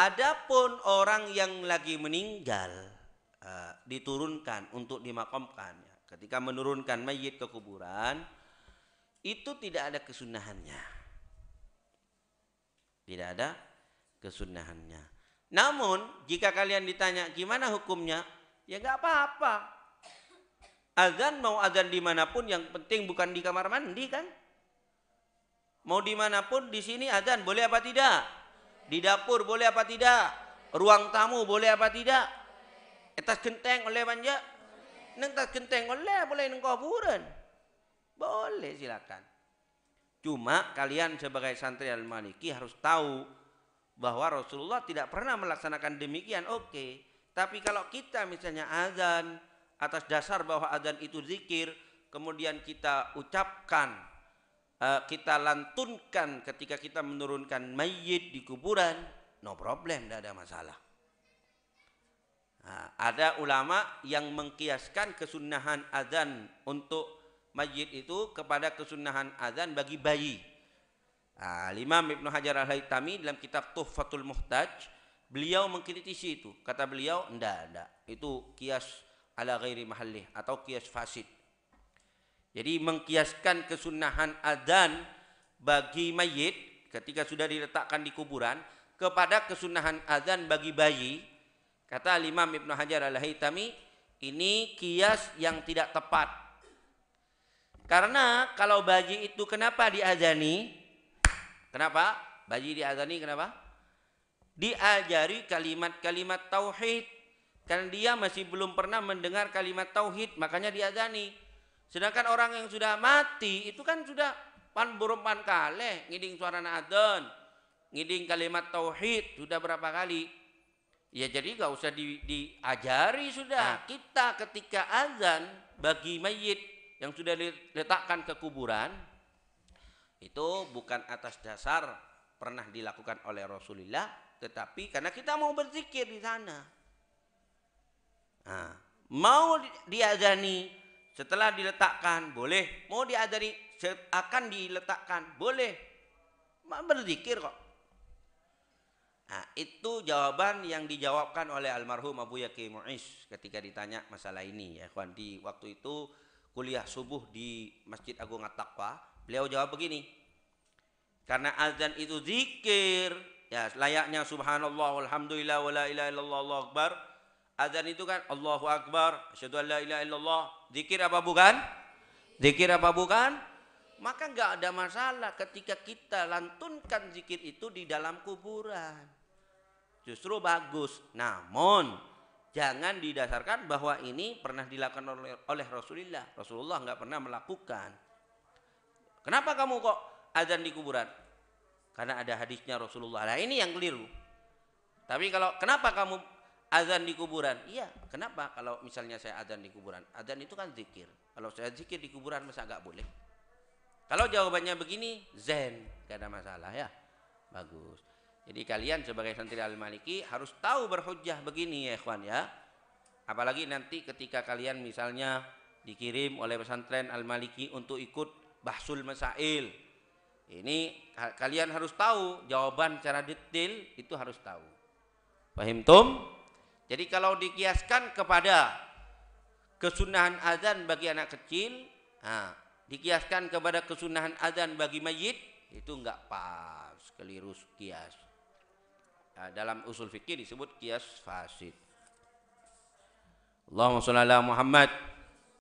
Adapun orang yang lagi meninggal uh, diturunkan untuk dimakamkan. Ya, ketika menurunkan mayit ke kuburan itu tidak ada kesunahannya. Tidak ada kesunahannya. Namun jika kalian ditanya gimana hukumnya, ya nggak apa-apa. Azan mau azan dimanapun yang penting bukan di kamar mandi kan? Mau dimanapun di sini azan boleh apa tidak? Di dapur boleh apa tidak? Ruang tamu boleh apa tidak? Atas genteng oleh manja? Neng atas genteng oleh boleh neng kuburan. Boleh silakan. Cuma kalian sebagai santri Al-Maliki harus tahu bahwa Rasulullah tidak pernah melaksanakan demikian. Oke, tapi kalau kita misalnya azan atas dasar bahwa azan itu zikir, kemudian kita ucapkan Eh, kita lantunkan ketika kita menurunkan mayit di kuburan, no problem, tidak ada masalah. Nah, ada ulama yang mengkiaskan kesunahan azan untuk mayit itu kepada kesunahan azan bagi bayi. Nah, Imam Ibnu Hajar al-Haytami dalam kitab Tuhfatul Muhtaj, beliau mengkritisi itu. Kata beliau, enggak, enggak. Itu kias ala ghairi mahalih atau kias fasid. Jadi mengkiaskan kesunahan adzan bagi mayit ketika sudah diletakkan di kuburan kepada kesunahan adzan bagi bayi kata Imam Ibnu Hajar al haitami ini kias yang tidak tepat. Karena kalau bayi itu kenapa diazani? Kenapa? Bayi diazani kenapa? Diajari kalimat-kalimat tauhid. Karena dia masih belum pernah mendengar kalimat tauhid, makanya diazani Sedangkan orang yang sudah mati itu kan sudah pan burung pan kale ngiding suara adzan, ngiding kalimat tauhid sudah berapa kali? Ya jadi gak usah di, diajari sudah. Nah. Kita ketika azan bagi mayit yang sudah diletakkan ke kuburan itu bukan atas dasar pernah dilakukan oleh Rasulullah, tetapi karena kita mau berzikir di sana. Nah, mau diazani setelah diletakkan, boleh. Mau diadari akan diletakkan, boleh. Mak berzikir kok. Nah, itu jawaban yang dijawabkan oleh almarhum Abu Yaqi Mu'iz ketika ditanya masalah ini ya kawan di waktu itu kuliah subuh di Masjid Agung At-Taqwa beliau jawab begini karena azan itu zikir ya layaknya subhanallah alhamdulillah wala ilaha illallah Allahu akbar Azan itu kan Allahu Akbar, asyhadu an la ilaha illallah. Zikir apa bukan? Zikir apa bukan? Maka nggak ada masalah ketika kita lantunkan zikir itu di dalam kuburan. Justru bagus. Namun jangan didasarkan bahwa ini pernah dilakukan oleh, oleh Rasulullah. Rasulullah nggak pernah melakukan. Kenapa kamu kok azan di kuburan? Karena ada hadisnya Rasulullah. Nah ini yang keliru. Tapi kalau kenapa kamu azan di kuburan. Iya, kenapa kalau misalnya saya azan di kuburan? Azan itu kan zikir. Kalau saya zikir di kuburan masa nggak boleh? Kalau jawabannya begini, zen, gak ada masalah ya. Bagus. Jadi kalian sebagai santri Al-Maliki harus tahu berhujjah begini ya ikhwan ya. Apalagi nanti ketika kalian misalnya dikirim oleh pesantren Al-Maliki untuk ikut bahsul masail. Ini kalian harus tahu jawaban secara detail itu harus tahu. Fahim tum? Jadi kalau dikiaskan kepada kesunahan azan bagi anak kecil, nah, dikiaskan kepada kesunahan azan bagi mayit, itu enggak pas, keliru kias. Nah, dalam usul fikih disebut kias fasid. Allahumma shalli Muhammad